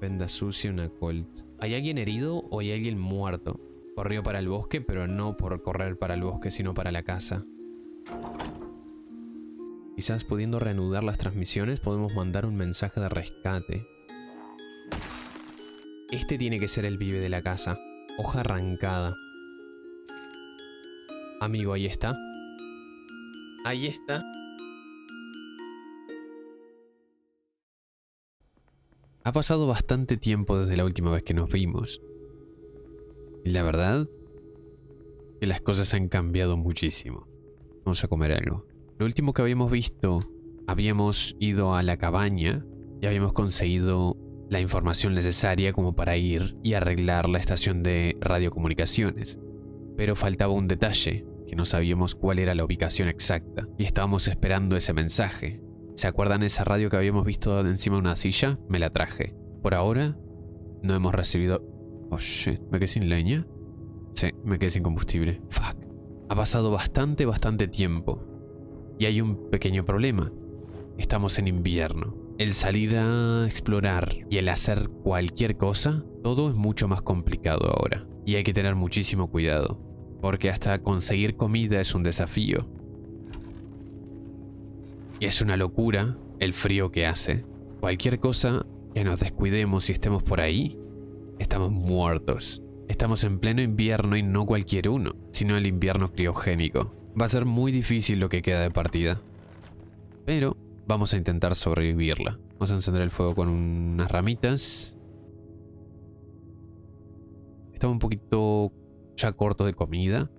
Venda sucia una Colt. ¿Hay alguien herido o hay alguien muerto? Corrió para el bosque, pero no por correr para el bosque, sino para la casa. Quizás pudiendo reanudar las transmisiones podemos mandar un mensaje de rescate. Este tiene que ser el vive de la casa. Hoja arrancada. Amigo, ahí está. Ahí está. Ha pasado bastante tiempo desde la última vez que nos vimos. Y la verdad, que las cosas han cambiado muchísimo. Vamos a comer algo. Lo último que habíamos visto, habíamos ido a la cabaña y habíamos conseguido la información necesaria como para ir y arreglar la estación de radiocomunicaciones. Pero faltaba un detalle, que no sabíamos cuál era la ubicación exacta, y estábamos esperando ese mensaje, ¿Se acuerdan esa radio que habíamos visto encima de una silla? Me la traje. Por ahora, no hemos recibido... Oh, shit. ¿Me quedé sin leña? Sí, me quedé sin combustible. Fuck. Ha pasado bastante, bastante tiempo. Y hay un pequeño problema. Estamos en invierno. El salir a explorar y el hacer cualquier cosa, todo es mucho más complicado ahora. Y hay que tener muchísimo cuidado. Porque hasta conseguir comida es un desafío. Y es una locura el frío que hace. Cualquier cosa que nos descuidemos y estemos por ahí, estamos muertos. Estamos en pleno invierno y no cualquier uno, sino el invierno criogénico. Va a ser muy difícil lo que queda de partida. Pero vamos a intentar sobrevivirla. Vamos a encender el fuego con unas ramitas. Estamos un poquito ya cortos de comida.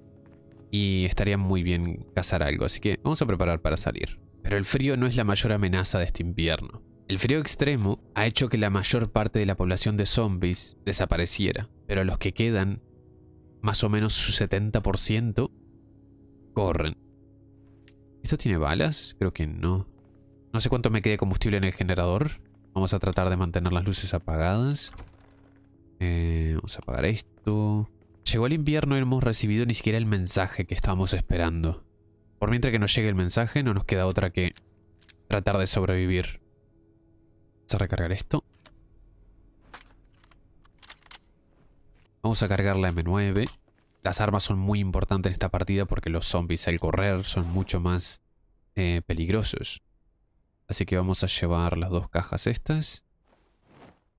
Y estaría muy bien cazar algo. Así que vamos a preparar para salir. Pero el frío no es la mayor amenaza de este invierno. El frío extremo ha hecho que la mayor parte de la población de zombies desapareciera, pero los que quedan, más o menos su 70%, corren. ¿Esto tiene balas? Creo que no. No sé cuánto me quede combustible en el generador. Vamos a tratar de mantener las luces apagadas. Eh, vamos a apagar esto. Llegó el invierno y hemos recibido ni siquiera el mensaje que estábamos esperando. Por mientras que nos llegue el mensaje, no nos queda otra que tratar de sobrevivir. Vamos a recargar esto. Vamos a cargar la M9. Las armas son muy importantes en esta partida porque los zombies al correr son mucho más eh, peligrosos. Así que vamos a llevar las dos cajas estas.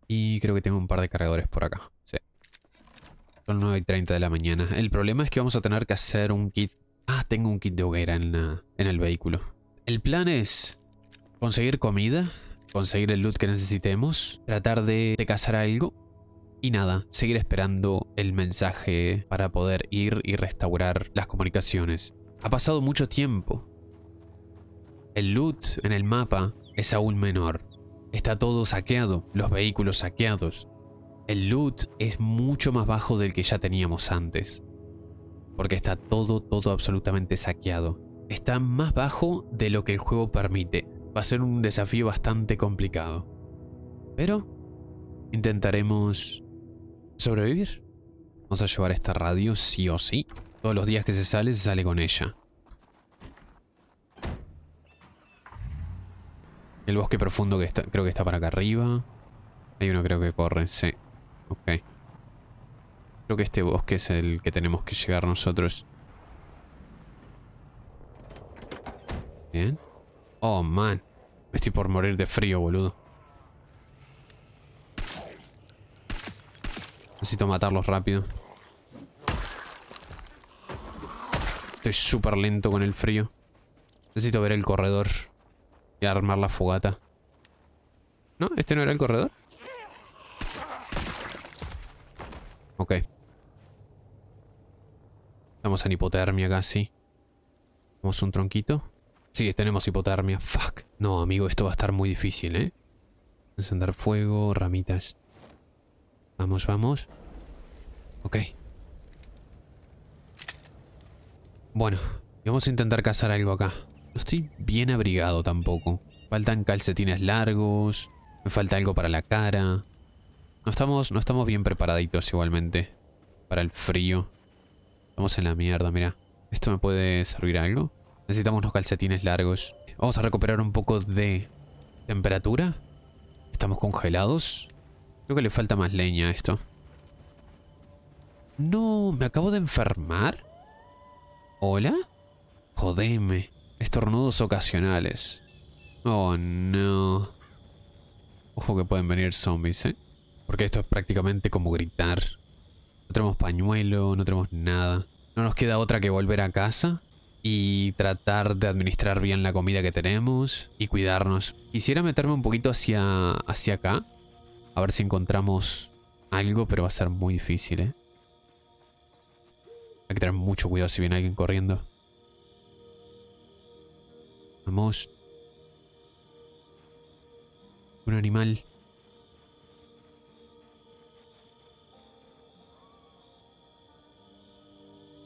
Y creo que tengo un par de cargadores por acá. Son 9 y 30 de la mañana. El problema es que vamos a tener que hacer un kit Ah, tengo un kit de hoguera en, el vehículo. El plan es conseguir comida, conseguir el loot que necesitemos, tratar de, de cazar algo y nada, seguir esperando el mensaje para poder ir y restaurar las comunicaciones. Ha pasado mucho tiempo. El loot en el mapa es aún menor. Está todo saqueado, los vehículos saqueados. El loot es mucho más bajo del que ya teníamos antes porque está todo, todo absolutamente saqueado. Está más bajo de lo que el juego permite. Va a ser un desafío bastante complicado. Pero intentaremos sobrevivir. Vamos a llevar esta radio sí o sí. Todos los días que se sale, se sale con ella. El bosque profundo que está, creo que está para acá arriba. Hay uno creo que corre, sí. Ok. Creo que este bosque es el que tenemos que llegar nosotros. Bien. Oh, man. Estoy por morir de frío, boludo. Necesito matarlos rápido. Estoy súper lento con el frío. Necesito ver el corredor. Y armar la fogata. ¿No? ¿Este no era el corredor? Estamos en hipotermia casi. Vamos un tronquito? Sí, tenemos hipotermia. Fuck. No, amigo, esto va a estar muy difícil, ¿eh? Encender fuego, ramitas. Vamos, vamos. Ok. Bueno, vamos a intentar cazar algo acá. No estoy bien abrigado tampoco. Faltan calcetines largos. Me falta algo para la cara. No estamos, no estamos bien preparaditos igualmente. Para el frío. Estamos en la mierda, mira. ¿Esto me puede servir algo? Necesitamos unos calcetines largos. Vamos a recuperar un poco de temperatura. Estamos congelados. Creo que le falta más leña a esto. No, me acabo de enfermar. ¿Hola? Jodeme. Estornudos ocasionales. Oh, no. Ojo que pueden venir zombies, ¿eh? Porque esto es prácticamente como gritar. No tenemos pañuelo, no tenemos nada. No nos queda otra que volver a casa y tratar de administrar bien la comida que tenemos y cuidarnos. Quisiera meterme un poquito hacia, hacia acá. A ver si encontramos algo, pero va a ser muy difícil, ¿eh? Hay que tener mucho cuidado si viene alguien corriendo. Vamos. Un animal.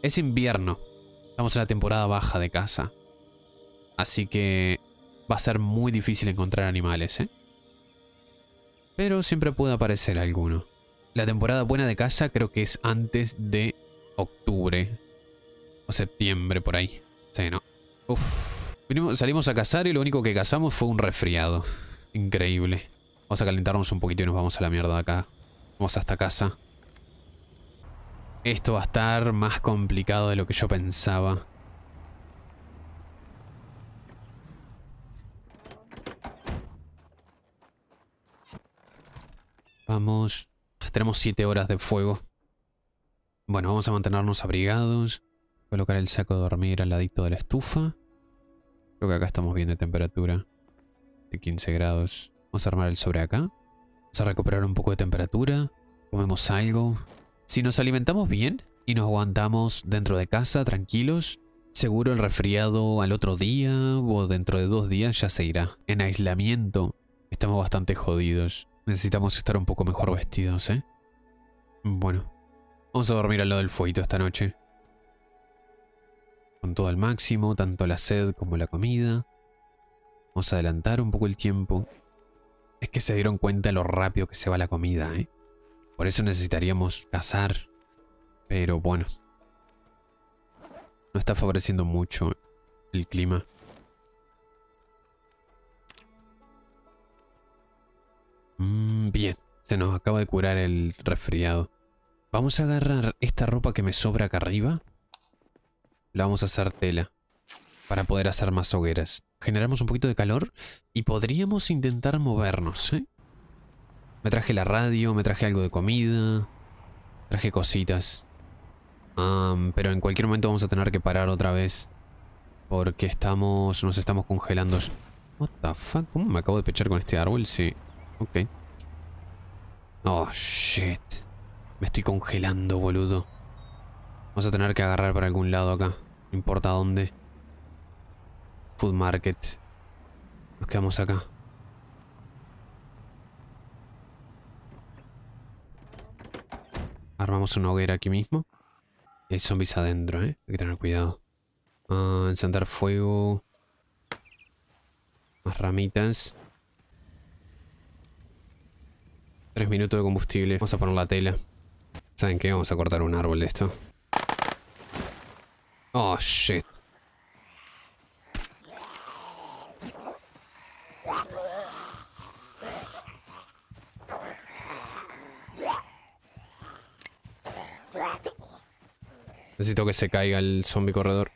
Es invierno. Estamos en la temporada baja de casa. Así que va a ser muy difícil encontrar animales, ¿eh? Pero siempre puede aparecer alguno. La temporada buena de caza creo que es antes de octubre. O septiembre, por ahí. Sí, ¿no? Uf. salimos a cazar y lo único que cazamos fue un resfriado. Increíble. Vamos a calentarnos un poquito y nos vamos a la mierda acá. Vamos hasta casa. Esto va a estar más complicado de lo que yo pensaba. Vamos. Tenemos 7 horas de fuego. Bueno, vamos a mantenernos abrigados. Colocar el saco de dormir al ladito de la estufa. Creo que acá estamos bien de temperatura. De 15 grados. Vamos a armar el sobre acá. Vamos a recuperar un poco de temperatura. Comemos algo. Si nos alimentamos bien y nos aguantamos dentro de casa tranquilos, seguro el resfriado al otro día o dentro de dos días ya se irá. En aislamiento estamos bastante jodidos. Necesitamos estar un poco mejor vestidos, ¿eh? Bueno, vamos a dormir al lado del fueguito esta noche. Con todo al máximo, tanto la sed como la comida. Vamos a adelantar un poco el tiempo. Es que se dieron cuenta lo rápido que se va la comida, ¿eh? Por eso necesitaríamos cazar. Pero bueno. No está favoreciendo mucho el clima. Mm, bien. Se nos acaba de curar el resfriado. Vamos a agarrar esta ropa que me sobra acá arriba. La vamos a hacer tela. Para poder hacer más hogueras. Generamos un poquito de calor. Y podríamos intentar movernos, ¿eh? Me traje la radio, me traje algo de comida. Traje cositas. pero en cualquier momento vamos a tener que parar otra vez. Porque estamos... Nos estamos congelando. ¿Cómo me acabo de pechar con este árbol? Sí. Ok. Oh, shit. Me estoy congelando, boludo. Vamos a tener que agarrar por algún lado acá. No importa dónde. Food Market. Nos quedamos acá. Armamos una hoguera aquí mismo. hay zombies adentro, ¿eh? Hay que tener cuidado. Uh, encender fuego. Más ramitas. Tres minutos de combustible. Vamos a poner la tela. ¿Saben qué? Vamos a cortar un árbol esto. Oh, shit. Necesito que se caiga el zombie corredor.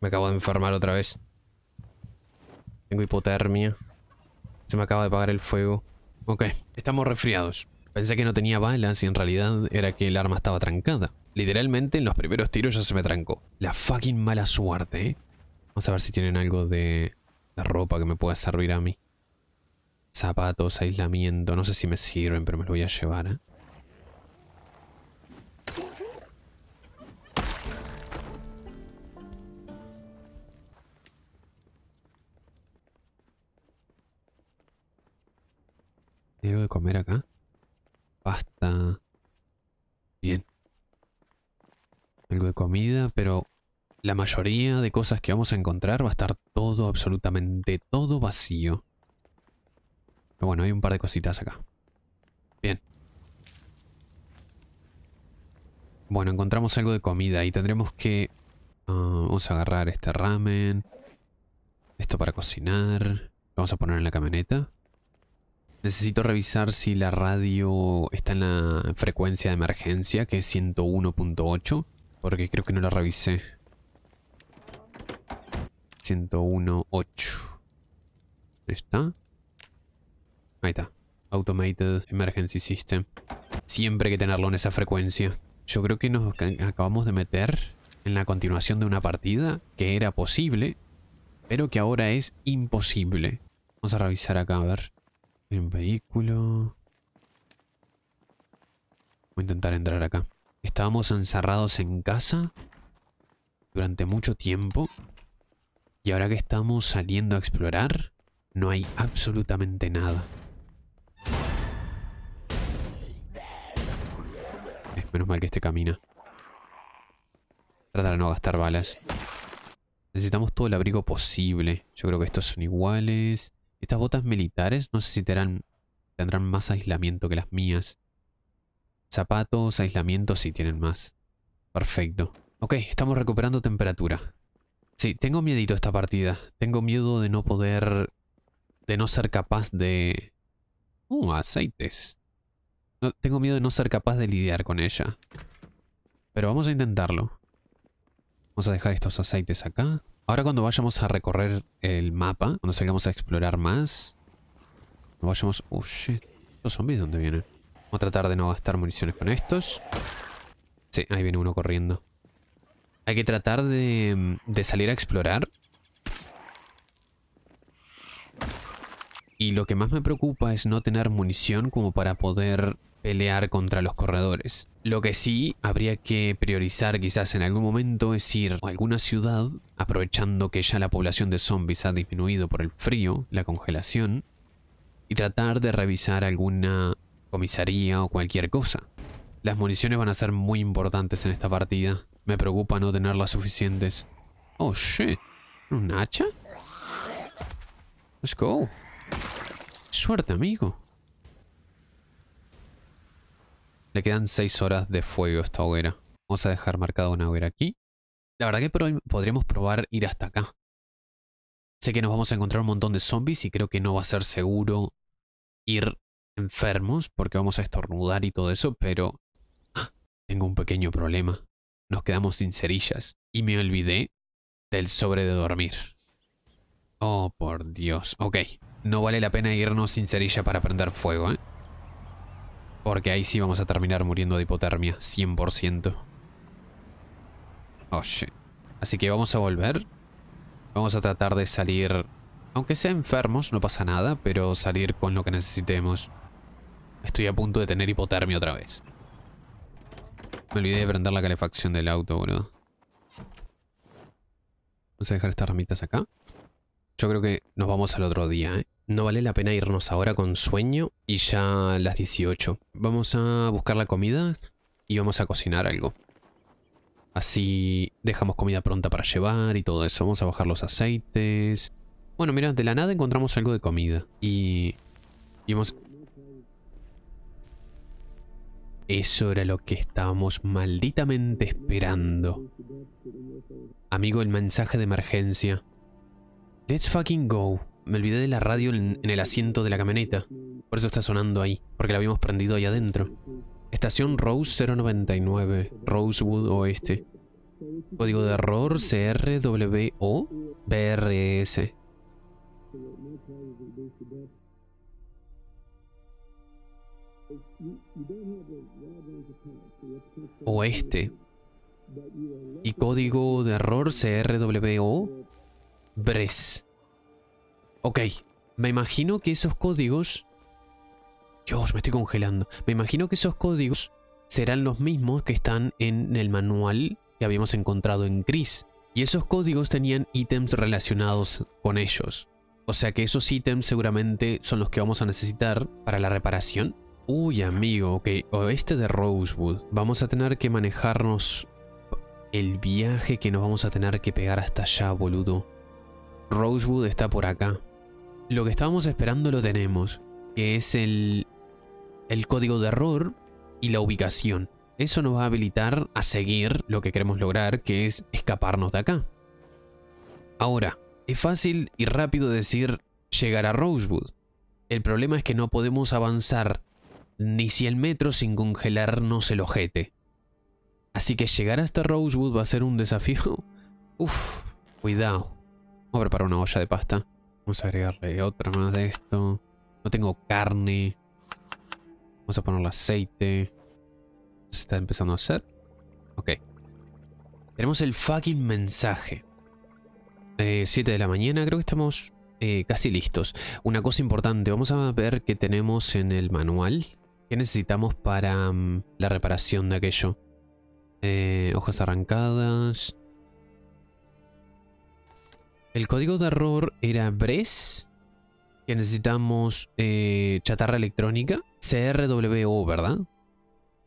Me acabo de enfermar otra vez. Tengo hipotermia. Se me acaba de apagar el fuego. Ok, estamos resfriados. Pensé que no tenía balas y en realidad era que el arma estaba trancada. Literalmente en los primeros tiros ya se me trancó. La fucking mala suerte, ¿eh? Vamos a ver si tienen algo de, la ropa que me pueda servir a mí. Zapatos, aislamiento, no sé si me sirven, pero me los voy a llevar, ¿eh? pero la mayoría de cosas que vamos a encontrar va a estar todo, absolutamente todo vacío. Pero bueno, hay un par de cositas acá. Bien. Bueno, encontramos algo de comida y tendremos que... Ah, vamos a agarrar este ramen. Esto para cocinar. Lo vamos a poner en la camioneta. Necesito revisar si la radio está en la frecuencia de emergencia, que es 101.8. Porque creo que no la revisé. 101.8. ¿Está? Ahí está. Automated Emergency System. Siempre hay que tenerlo en esa frecuencia. Yo creo que nos acabamos de meter en la continuación de una partida que era posible, pero que ahora es imposible. Vamos a revisar acá, a ver. En vehículo. Voy a intentar entrar acá. Estábamos encerrados en casa durante mucho tiempo y ahora que estamos saliendo a explorar, no hay absolutamente nada. Es menos mal que este camina. Tratar de no gastar balas. Necesitamos todo el abrigo posible. Yo creo que estos son iguales. Estas botas militares no sé si tendrán más aislamiento que las mías. Zapatos, aislamiento, si tienen más. Perfecto. Ok, estamos recuperando temperatura. Sí, tengo miedito esta partida. Tengo miedo de no poder... De no ser capaz de... Uh, aceites. tengo miedo de no ser capaz de lidiar con ella. Pero vamos a intentarlo. Vamos a dejar estos aceites acá. Ahora cuando vayamos a recorrer el mapa, cuando salgamos a explorar más... Cuando vayamos... Oh, shit. ¿Los zombies dónde vienen? Vamos a tratar de no gastar municiones con estos. Sí, ahí viene uno corriendo. Hay que tratar mm, de, salir a explorar. Y lo que más me preocupa es no tener munición como para poder pelear contra los corredores. Lo que sí habría que priorizar quizás en algún momento es ir a alguna ciudad, aprovechando que ya la población de zombies ha disminuido por el frío, la congelación, y tratar de revisar alguna comisaría o cualquier cosa. Las municiones van a ser muy importantes en esta partida. Me preocupa no tenerlas suficientes. Oh, shit. ¿Un hacha? Let's go. Suerte, amigo. Le quedan 6 horas de fuego a esta hoguera. Vamos a dejar marcada una hoguera aquí. La verdad que podríamos probar ir hasta acá. Sé que nos vamos a encontrar un montón de zombies y creo que no va a ser seguro ir enfermos porque vamos a estornudar y todo eso, pero tengo un pequeño problema. Nos quedamos sin cerillas y me olvidé del sobre de dormir. Oh, por Dios. Ok, no vale la pena irnos sin cerilla para prender fuego, ¿eh? Porque ahí sí vamos a terminar muriendo de hipotermia, 100%. Oye, Así que vamos a volver. Vamos a tratar de salir... Aunque sea enfermos, no pasa nada, pero salir con lo que necesitemos. Estoy a punto de tener hipotermia otra vez. Me olvidé de prender la calefacción del auto, boludo. Vamos a dejar estas ramitas acá. Yo creo que nos vamos al otro día, ¿eh? No vale la pena irnos ahora con sueño y ya las 18. Vamos a buscar la comida y vamos a cocinar algo. Así dejamos comida pronta para llevar y todo eso. Vamos a bajar los aceites. Bueno, mira, de la nada encontramos algo de comida. Y... y hemos... Eso era lo que estábamos malditamente esperando. Amigo, el mensaje de emergencia. Let's fucking go. Me olvidé de la radio en, el asiento de la camioneta. Por eso está sonando ahí, porque la habíamos prendido ahí adentro. Estación Rose 099, Rosewood Oeste. Código de error CRWO BRS. Oeste y código de error CRWO BRES. Ok, me imagino que esos códigos... Dios, me estoy congelando. Me imagino que esos códigos serán los mismos que están en el manual que habíamos encontrado en Chris, Y esos códigos tenían ítems relacionados con ellos. O sea que esos ítems seguramente son los que vamos a necesitar para la reparación. Uy, amigo, ok. Oeste de Rosewood. Vamos a tener que manejarnos el viaje que nos vamos a tener que pegar hasta allá, boludo. Rosewood está por acá. Lo que estábamos esperando lo tenemos, que es el, el código de error y la ubicación. Eso nos va a habilitar a seguir lo que queremos lograr, que es escaparnos de acá. Ahora, es fácil y rápido decir llegar a Rosewood. El problema es que no podemos avanzar ni si el metro sin congelar se lo jete. Así que llegar hasta Rosewood va a ser un desafío. Uf, cuidado. Vamos a preparar una olla de pasta. Vamos a agregarle otra más de esto. No tengo carne. Vamos a ponerle aceite. Se está empezando a hacer. Ok. Tenemos el fucking mensaje. 7 eh, de la mañana, creo que estamos eh, casi listos. Una cosa importante, vamos a ver qué tenemos en el manual. ¿Qué necesitamos para mm, la reparación de aquello? Eh, hojas arrancadas. El código de error era BRES. Que necesitamos eh, chatarra electrónica. CRWO, ¿verdad?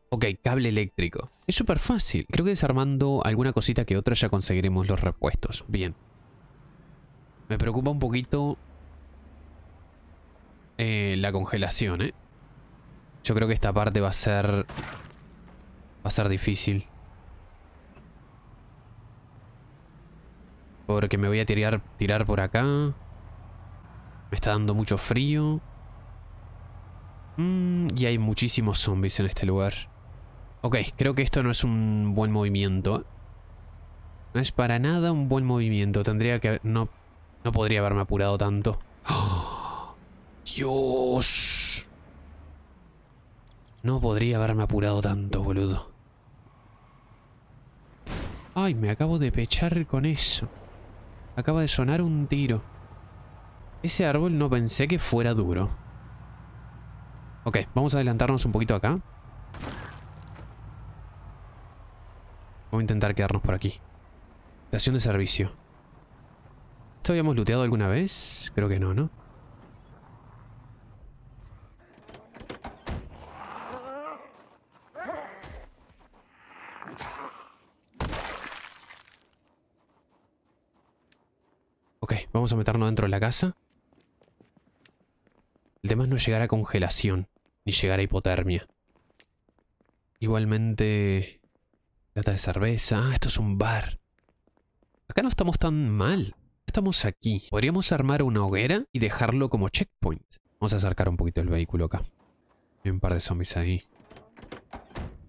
Ok, cable eléctrico. Es súper fácil. Creo que desarmando alguna cosita que otra ya conseguiremos los repuestos. Bien. Me preocupa un poquito eh, la congelación, ¿eh? Yo creo que esta parte va a ser... Va a ser difícil. Porque me voy a tirar, tirar por acá. Me está dando mucho frío. Mm, y hay muchísimos zombies en este lugar. Ok, creo que esto no es un buen movimiento. No es para nada un buen movimiento. Tendría que... No, no podría haberme apurado tanto. ¡Oh! ¡Dios! No podría haberme apurado tanto, boludo. Ay, me acabo de pechar con eso. Acaba de sonar un tiro. Ese árbol no pensé que fuera duro. Ok, vamos a adelantarnos un poquito acá. Vamos a intentar quedarnos por aquí. Estación de servicio. ¿Esto habíamos looteado alguna vez? Creo que no, ¿no? Vamos a meternos dentro de la casa. El tema es no llegar a congelación, ni llegar a hipotermia. Igualmente... Lata de cerveza. Ah, esto es un bar. Acá no estamos tan mal. Estamos aquí. Podríamos armar una hoguera y dejarlo como checkpoint. Vamos a acercar un poquito el vehículo acá. Hay un par de zombies ahí.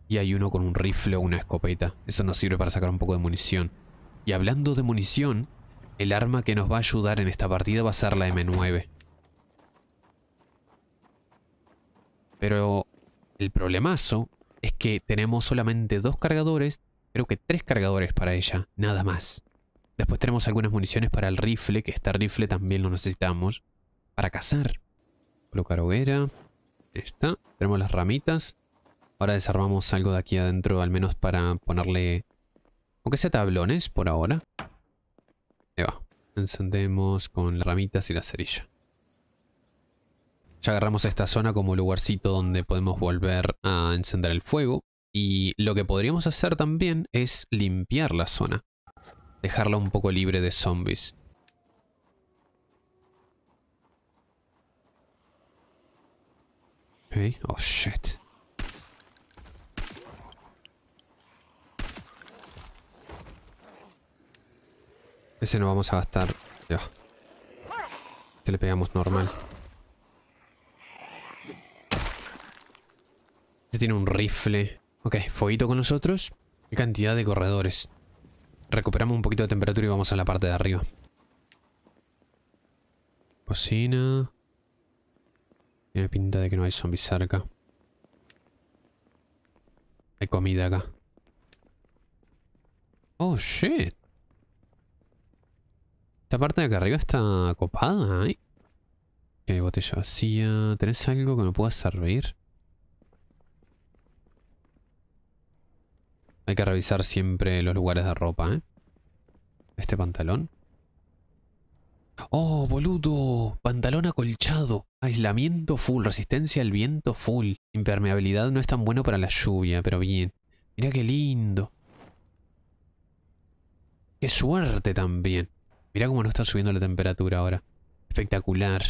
Y hay uno con un rifle o una escopeta. Eso nos sirve para sacar un poco de munición. Y hablando de munición, el arma que nos va a ayudar en esta partida va a ser la M9. Pero el problemazo es que tenemos solamente dos cargadores, creo que tres cargadores para ella, nada más. Después tenemos algunas municiones para el rifle, que este rifle también lo necesitamos para cazar. Colocar hoguera. está. Tenemos las ramitas. Ahora desarmamos algo de aquí adentro, al menos para ponerle... Aunque sea tablones por ahora. Ahí va. Encendemos con las ramitas y la cerilla. Ya agarramos esta zona como lugarcito donde podemos volver a encender el fuego. Y lo que podríamos hacer también es limpiar la zona. Dejarla un poco libre de zombies. Oh, shit. Ese no vamos a gastar. Ya. Este le pegamos normal. Este tiene un rifle. Ok, fueguito con nosotros. Qué cantidad de corredores. Recuperamos un poquito de temperatura y vamos a la parte de arriba. Cocina. Tiene pinta de que no hay zombies cerca. Hay comida acá. Oh, shit. Esta parte de acá arriba está copada, ¿eh? hay botella vacía. Eh, ¿Tenés algo que me pueda servir? Hay que revisar siempre los lugares de ropa, ¿eh? Este pantalón. ¡Oh, boludo! Pantalón acolchado. Aislamiento full. Resistencia al viento full. Impermeabilidad no es tan bueno para la lluvia, pero bien. Mira qué lindo. ¡Qué suerte también! Mirá cómo no está subiendo la temperatura ahora. Espectacular.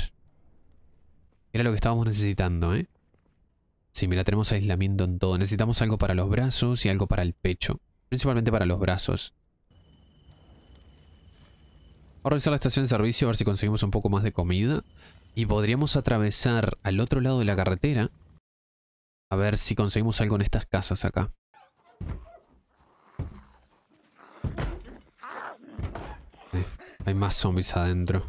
Era lo que estábamos necesitando, ¿eh? Sí, mira, tenemos aislamiento en todo. Necesitamos algo para los brazos y algo para el pecho. Principalmente para los brazos. Vamos a revisar la estación de servicio a ver si conseguimos un poco más de comida. Y podríamos atravesar al otro lado de la carretera. A ver si conseguimos algo en estas casas acá. Hay más zombies adentro.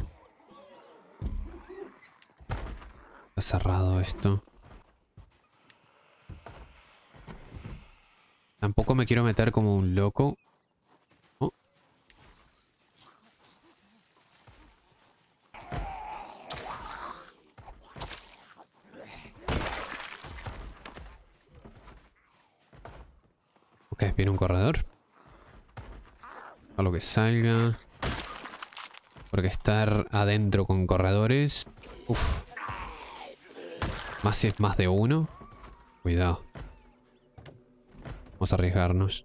Está cerrado esto. Tampoco me quiero meter como un loco. Oh. Ok, viene un corredor. A lo que salga. Porque estar adentro con corredores... Uf. Más si es más de uno. Cuidado. Vamos a arriesgarnos.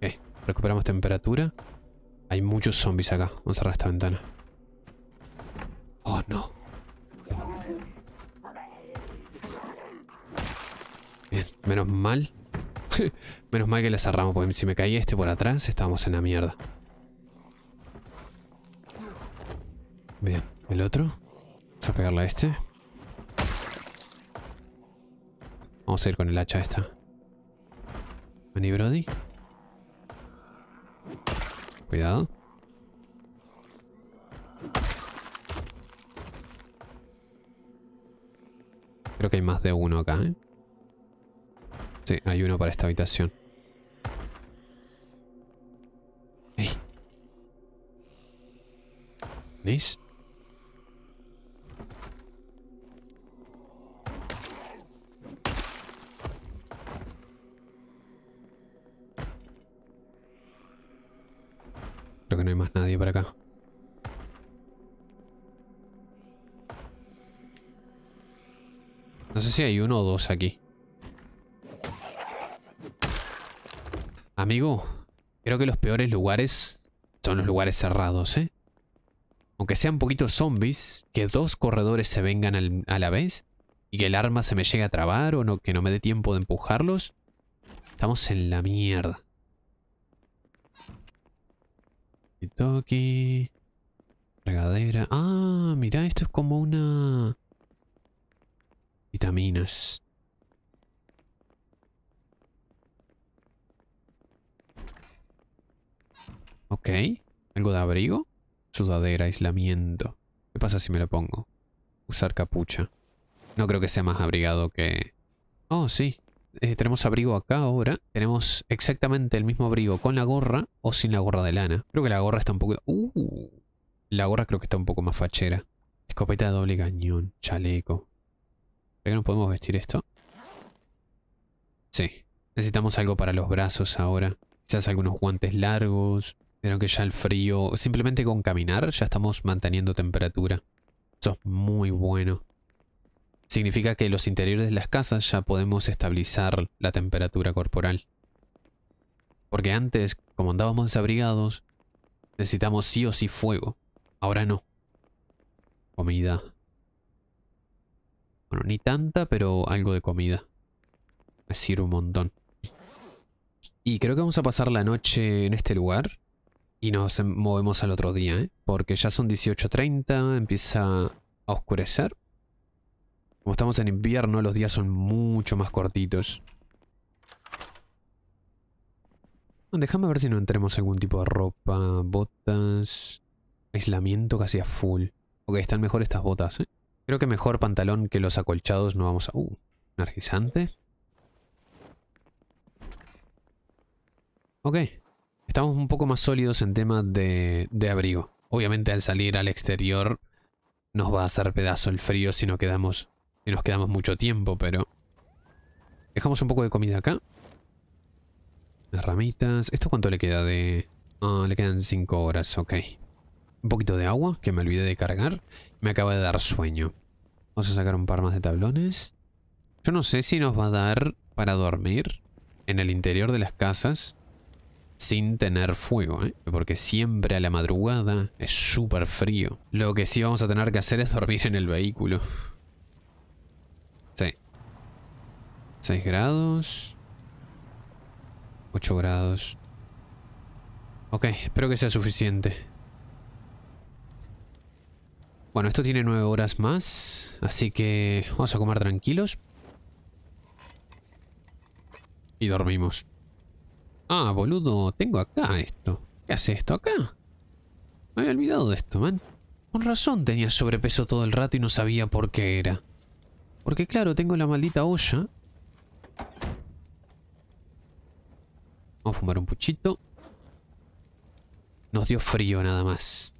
Eh, recuperamos temperatura. Hay muchos zombies acá. Vamos a cerrar esta ventana. Oh, no. Bien, menos mal. menos mal que la cerramos, porque si me caía este por atrás, estábamos en la mierda. Bien, el otro. Vamos a pegarle a este. Vamos a ir con el hacha esta. Vení, Brody. Cuidado. Creo que hay más de uno acá, ¿eh? Sí, hay uno para esta habitación. Ey. Creo que no hay más nadie por acá. No sé si hay uno o dos aquí. Amigo, creo que los peores lugares son los lugares cerrados, ¿eh? Aunque sean poquitos zombies, que dos corredores se vengan a la vez y que el arma se me llegue a trabar o no, que no me dé tiempo de empujarlos, estamos en la mierda. Toki. Regadera. Ah, mira, esto es como una... Vitaminas. Ok. Algo de abrigo. Sudadera, aislamiento. ¿Qué pasa si me lo pongo? Usar capucha. No creo que sea más abrigado que... Oh, sí. Eh, tenemos abrigo acá ahora. Tenemos exactamente el mismo abrigo con la gorra o sin la gorra de lana. Creo que la gorra está un poco... Uh, la gorra creo que está un poco más fachera. Escopeta doble cañón, chaleco. ¿Pero que no podemos vestir esto? Sí. Necesitamos algo para los brazos ahora. Quizás algunos guantes largos. Pero que ya el frío... Simplemente con caminar ya estamos manteniendo temperatura. Eso es muy bueno. Significa que los interiores de las casas ya podemos estabilizar la temperatura corporal. Porque antes, como andábamos desabrigados, necesitamos sí o sí fuego. Ahora no. Comida. Bueno, ni tanta, pero algo de comida. Me sirve un montón. Y creo que vamos a pasar la noche en este lugar. Y nos movemos al otro día, ¿eh? Porque ya son 18.30, empieza a oscurecer. Como estamos en invierno, los días son mucho más cortitos. déjame ver si no entremos algún tipo de ropa, botas, aislamiento casi a full. Ok, están mejor estas botas, ¿eh? Creo que mejor pantalón que los acolchados no vamos a... Uh, energizante. Ok, estamos un poco más sólidos en tema de abrigo. Obviamente al salir al exterior nos va a hacer pedazo el frío si no quedamos y nos quedamos mucho tiempo, pero... Dejamos un poco de comida acá. Las ramitas. ¿Esto cuánto le queda de...? Ah, le quedan 5 horas, ok. Un poquito de agua, que me olvidé de cargar. Me acaba de dar sueño. Vamos a sacar un par más de tablones. Yo no sé si nos va a dar para dormir en el interior de las casas sin tener fuego, ¿eh? porque siempre a la madrugada es súper frío. Lo que sí vamos a tener que hacer es dormir en el vehículo. 6 grados. 8 grados. Ok, espero que sea suficiente. Bueno, esto tiene 9 horas más. Así que vamos a comer tranquilos. Y dormimos. Ah, boludo, tengo acá esto. ¿Qué hace esto acá? Me había olvidado de esto, man. Con razón tenía sobrepeso todo el rato y no sabía por qué era. Porque claro, tengo la maldita olla Vamos a fumar un puchito. Nos dio frío nada más.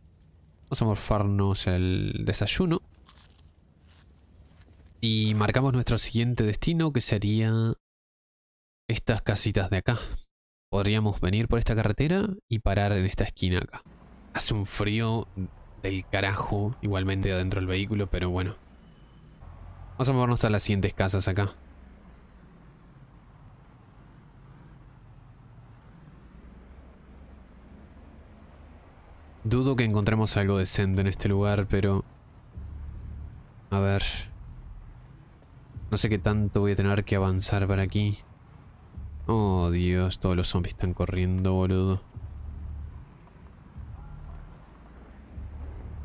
Vamos a morfarnos el desayuno. Y marcamos nuestro siguiente destino que sería estas casitas de acá. Podríamos venir por esta carretera y parar en esta esquina acá. Hace un frío del carajo igualmente adentro del vehículo, pero bueno. Vamos a movernos hasta las siguientes casas acá. Dudo que encontremos algo decente en este lugar, pero... A ver... No sé qué tanto voy a tener que avanzar para aquí. Oh, Dios, todos los zombies están corriendo, boludo.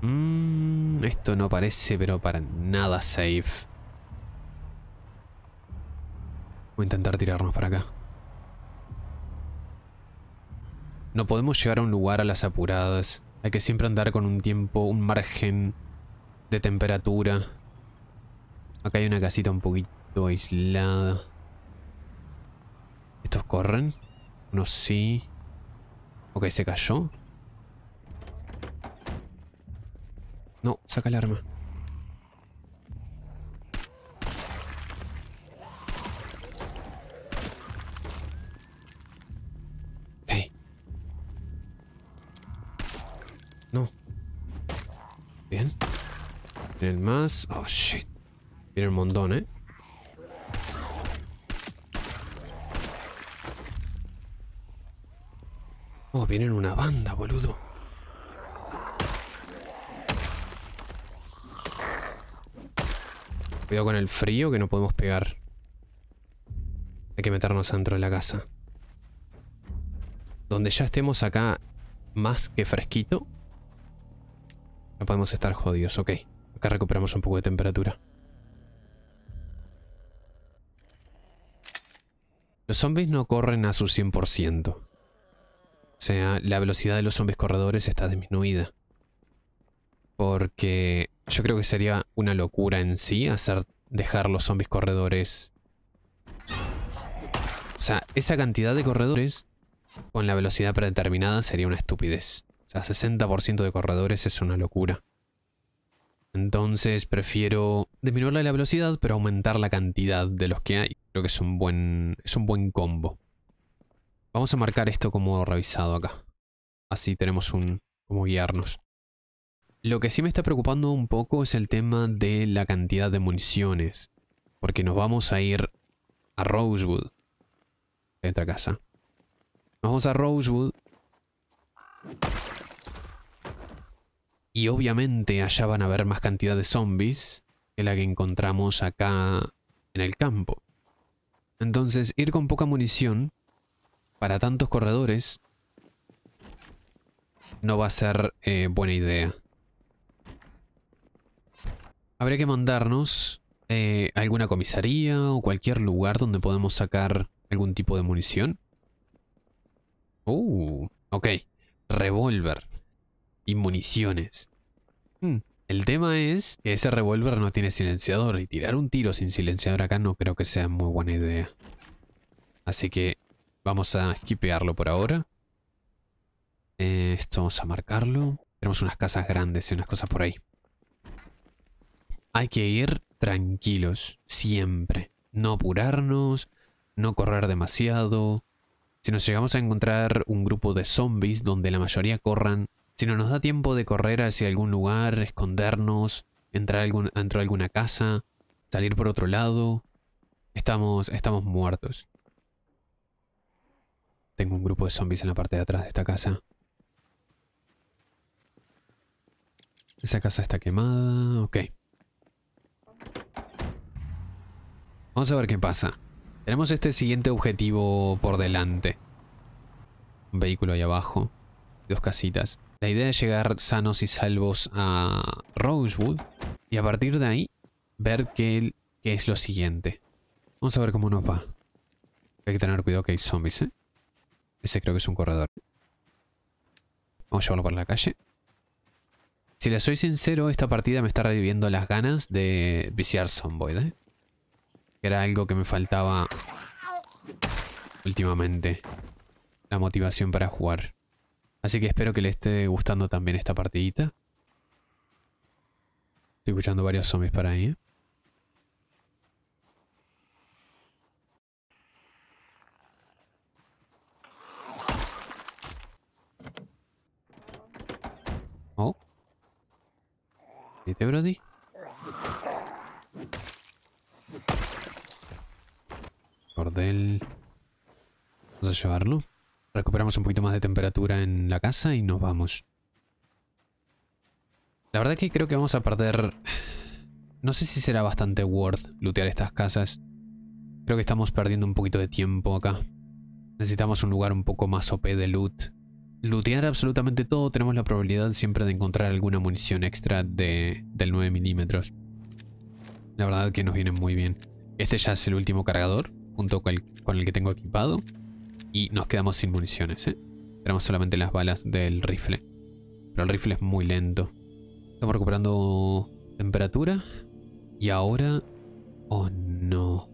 Mm, esto no parece, pero para nada safe. Voy a intentar tirarnos para acá. No podemos llegar a un lugar a las apuradas. Hay que siempre andar con un tiempo, un margen de temperatura. Acá hay una casita un poquito aislada. ¿Estos corren? No, sí. Ok, se cayó. No, saca el arma. Vienen más. Oh, shit. Viene un montón, ¿eh? Oh, vienen una banda, boludo. Cuidado con el frío que no podemos pegar. Hay que meternos dentro de la casa. Donde ya estemos acá más que fresquito podemos estar jodidos, ok. Acá recuperamos un poco de temperatura. Los zombies no corren a su 100%. O sea, la velocidad de los zombies corredores está disminuida. Porque yo creo que sería una locura en sí hacer dejar los zombies corredores. O sea, esa cantidad de corredores con la velocidad predeterminada sería una estupidez. 60% de corredores es una locura. Entonces prefiero disminuirle la velocidad, pero aumentar la cantidad de los que hay. Creo que es un buen, es un buen combo. Vamos a marcar esto como revisado acá. Así tenemos un como guiarnos. Lo que sí me está preocupando un poco es el tema de la cantidad de municiones. Porque nos vamos a ir a Rosewood. De otra casa. Nos vamos a Rosewood y obviamente allá van a haber más cantidad de zombies que la que encontramos acá en el campo. Entonces ir con poca munición para tantos corredores no va a ser eh, buena idea. Habría que mandarnos a eh, alguna comisaría o cualquier lugar donde podemos sacar algún tipo de munición. Uh, ok revólver y municiones. Mm. El tema es que ese revólver no tiene silenciador y tirar un tiro sin silenciador acá no creo que sea muy buena idea. Así que vamos a esquipearlo por ahora. Eh, esto vamos a marcarlo. Tenemos unas casas grandes y unas cosas por ahí. Hay que ir tranquilos, siempre. No apurarnos, no correr demasiado, si nos llegamos a encontrar un grupo de zombies donde la mayoría corran, si no nos da tiempo de correr hacia algún lugar, escondernos, entrar a, algún, alguna casa, salir por otro lado, estamos, estamos muertos. Tengo un grupo de zombies en la parte de atrás de esta casa. Esa casa está quemada. Ok. Vamos a ver qué pasa. Tenemos este siguiente objetivo por delante. Un vehículo ahí abajo. Dos casitas. La idea es llegar sanos y salvos a Rosewood. Y a partir de ahí, ver qué, es lo siguiente. Vamos a ver cómo nos va. Hay que tener cuidado que hay zombies, ¿eh? Ese creo que es un corredor. Vamos a llevarlo por la calle. Si les soy sincero, esta partida me está reviviendo las ganas de viciar Zomboid, ¿eh? era algo que me faltaba últimamente. La motivación para jugar. Así que espero que le esté gustando también esta partidita. Estoy escuchando varios zombies para ahí. ¿eh? Oh. ¿Viste, Brody? Cordel. Vamos a llevarlo. Recuperamos un poquito más de temperatura en la casa y nos vamos. La verdad que creo que vamos a perder... No sé si será bastante worth lootear estas casas. Creo que estamos perdiendo un poquito de tiempo acá. Necesitamos un lugar un poco más OP de loot. Lootear absolutamente todo, tenemos la probabilidad siempre de encontrar alguna munición extra del 9 milímetros. La verdad que nos viene muy bien. Este ya es el último cargador junto con el, que tengo equipado. Y nos quedamos sin municiones, ¿eh? Tenemos solamente las balas del rifle. Pero el rifle es muy lento. Estamos recuperando temperatura. Y ahora... Oh no.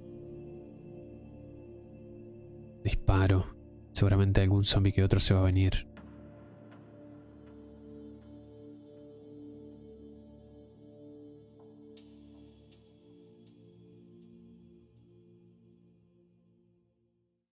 Disparo. Seguramente algún zombie que otro se va a venir.